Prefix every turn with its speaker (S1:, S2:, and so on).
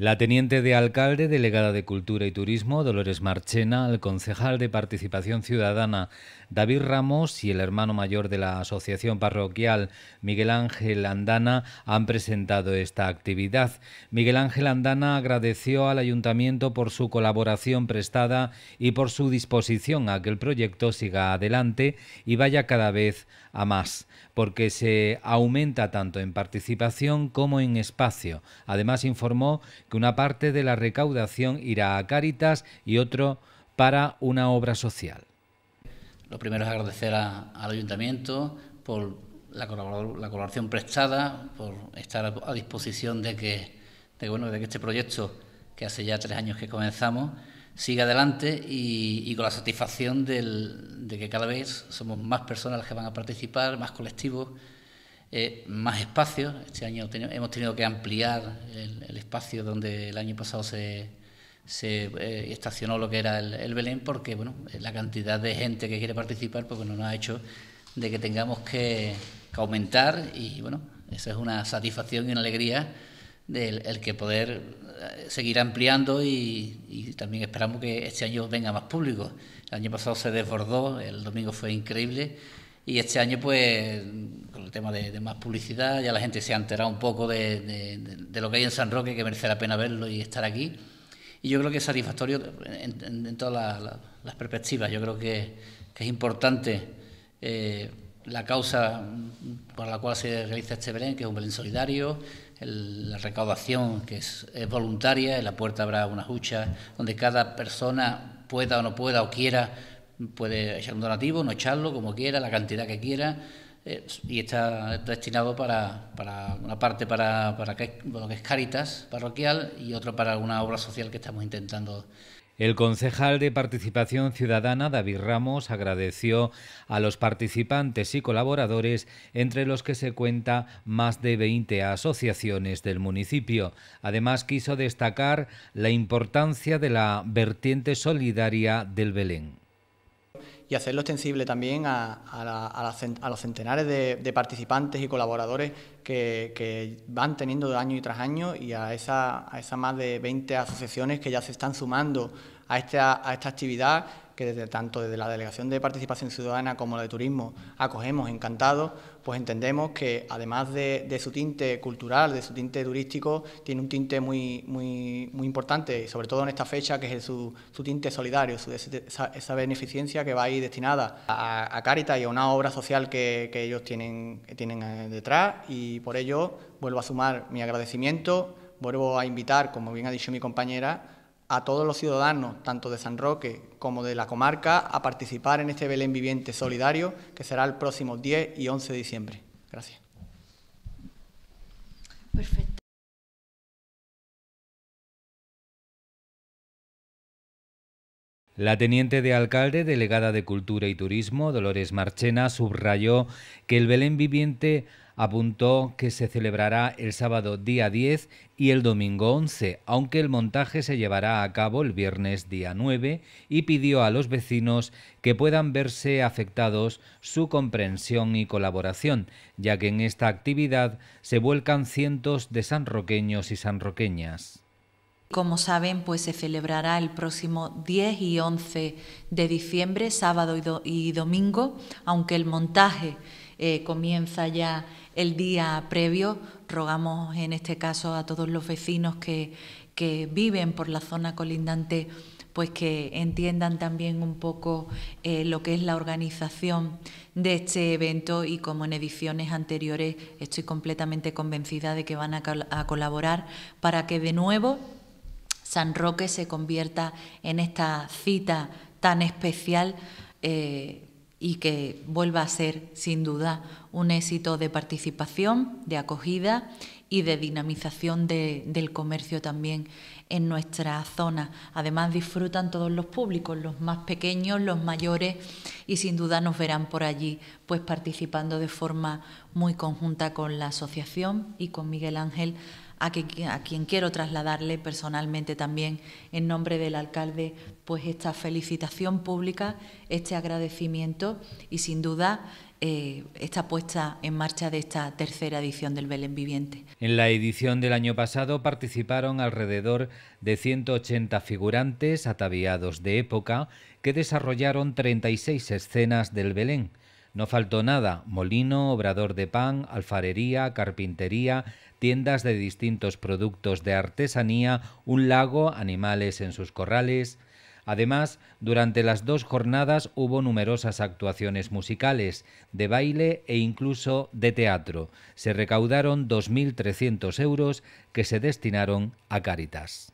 S1: La teniente de alcalde, delegada de Cultura y Turismo, Dolores Marchena, el concejal de Participación Ciudadana, David Ramos, y el hermano mayor de la Asociación Parroquial, Miguel Ángel Andana, han presentado esta actividad. Miguel Ángel Andana agradeció al ayuntamiento por su colaboración prestada y por su disposición a que el proyecto siga adelante y vaya cada vez a más, porque se aumenta tanto en participación como en espacio. Además informó que una parte de la recaudación irá a Cáritas y otro para una obra social.
S2: Lo primero es agradecer al ayuntamiento por la, colaboración prestada, por estar a, disposición de que, bueno, de que este proyecto, que hace ya tres años que comenzamos, siga adelante y, con la satisfacción del, de que cada vez somos más personas las que van a participar, más colectivos eh, más espacio, Este año hemos tenido que ampliar el, espacio donde el año pasado se, eh, estacionó lo que era el, Belén porque bueno la cantidad de gente que quiere participar pues bueno, nos ha hecho de que tengamos que, aumentar y bueno esa es una satisfacción y una alegría del el que poder eh, seguir ampliando y, y, también esperamos que este año venga más público el año pasado se desbordó el domingo fue increíble y este año pues tema de, más publicidad, ya la gente se ha enterado un poco de, lo que hay en San Roque, que merece la pena verlo y estar aquí. Y yo creo que es satisfactorio en, todas las perspectivas. Yo creo que, es importante eh, la causa por la cual se realiza este Belén, que es un Belén solidario, la recaudación que es, es, voluntaria, en la puerta habrá una huchas donde cada persona pueda o no pueda o quiera puede echar un donativo, no echarlo, como quiera, la cantidad que quiera, eh, y está destinado para, una parte para, lo que, es Caritas parroquial y otro para una obra social que estamos intentando
S1: el concejal de Participación Ciudadana, David Ramos, agradeció a los participantes y colaboradores, entre los que se cuenta más de 20 asociaciones del municipio. Además, quiso destacar la importancia de la vertiente solidaria del Belén
S3: y hacerlo extensible también a, los centenares de, participantes y colaboradores que, van teniendo año y tras año y a esa, a esa más de 20 asociaciones que ya se están sumando a esta, a esta actividad que desde, tanto desde la Delegación de Participación Ciudadana como la de Turismo acogemos encantados, pues entendemos que además de, su tinte cultural, de su tinte turístico, tiene un tinte muy, muy, muy importante, sobre todo en esta fecha, que es su, tinte solidario, su, esa, beneficencia que va ahí destinada a, a y a una obra social que, que ellos tienen, tienen eh, detrás y por ello vuelvo a sumar mi agradecimiento, vuelvo a invitar, como bien ha dicho mi compañera, a todos los ciudadanos, tanto de San Roque como de la comarca, a participar en este Belén Viviente Solidario, que será el próximo 10 y 11 de diciembre. Gracias. Perfecto.
S1: La teniente de alcalde, delegada de Cultura y Turismo, Dolores Marchena, subrayó que el Belén Viviente apuntó que se celebrará el sábado día 10 y el domingo 11, aunque el montaje se llevará a cabo el viernes día 9 y pidió a los vecinos que puedan verse afectados su comprensión y colaboración, ya que en esta actividad se vuelcan cientos de sanroqueños y sanroqueñas.
S4: Como saben, pues se celebrará el próximo 10 y 11 de diciembre, sábado y, domingo, aunque el montaje eh, comienza ya el día previo. Rogamos en este caso a todos los vecinos que, viven por la zona colindante pues que entiendan también un poco eh, lo que es la organización de este evento y como en ediciones anteriores estoy completamente convencida de que van a, colaborar para que de nuevo San Roque se convierta en esta cita tan especial eh, y que vuelva a ser, sin duda, un éxito de participación, de acogida y de dinamización del comercio también en nuestra zona. Además disfrutan todos los públicos, los más pequeños, los mayores y sin duda nos verán por allí pues participando de forma muy conjunta con la asociación y con Miguel Ángel a, quien quiero trasladarle personalmente también en nombre del alcalde pues esta felicitación pública, este agradecimiento y sin duda eh, esta puesta en marcha de esta tercera edición del Belén Viviente.
S1: En la edición del año pasado participaron alrededor de 180 figurantes ataviados de época que desarrollaron 36 escenas del Belén. No faltó nada, molino, obrador de pan, alfarería, carpintería, tiendas de distintos productos de artesanía, un lago, animales en sus corrales. Además, durante las dos jornadas hubo numerosas actuaciones musicales, de baile e incluso de teatro. Se recaudaron 2.300 euros que se destinaron a caritas.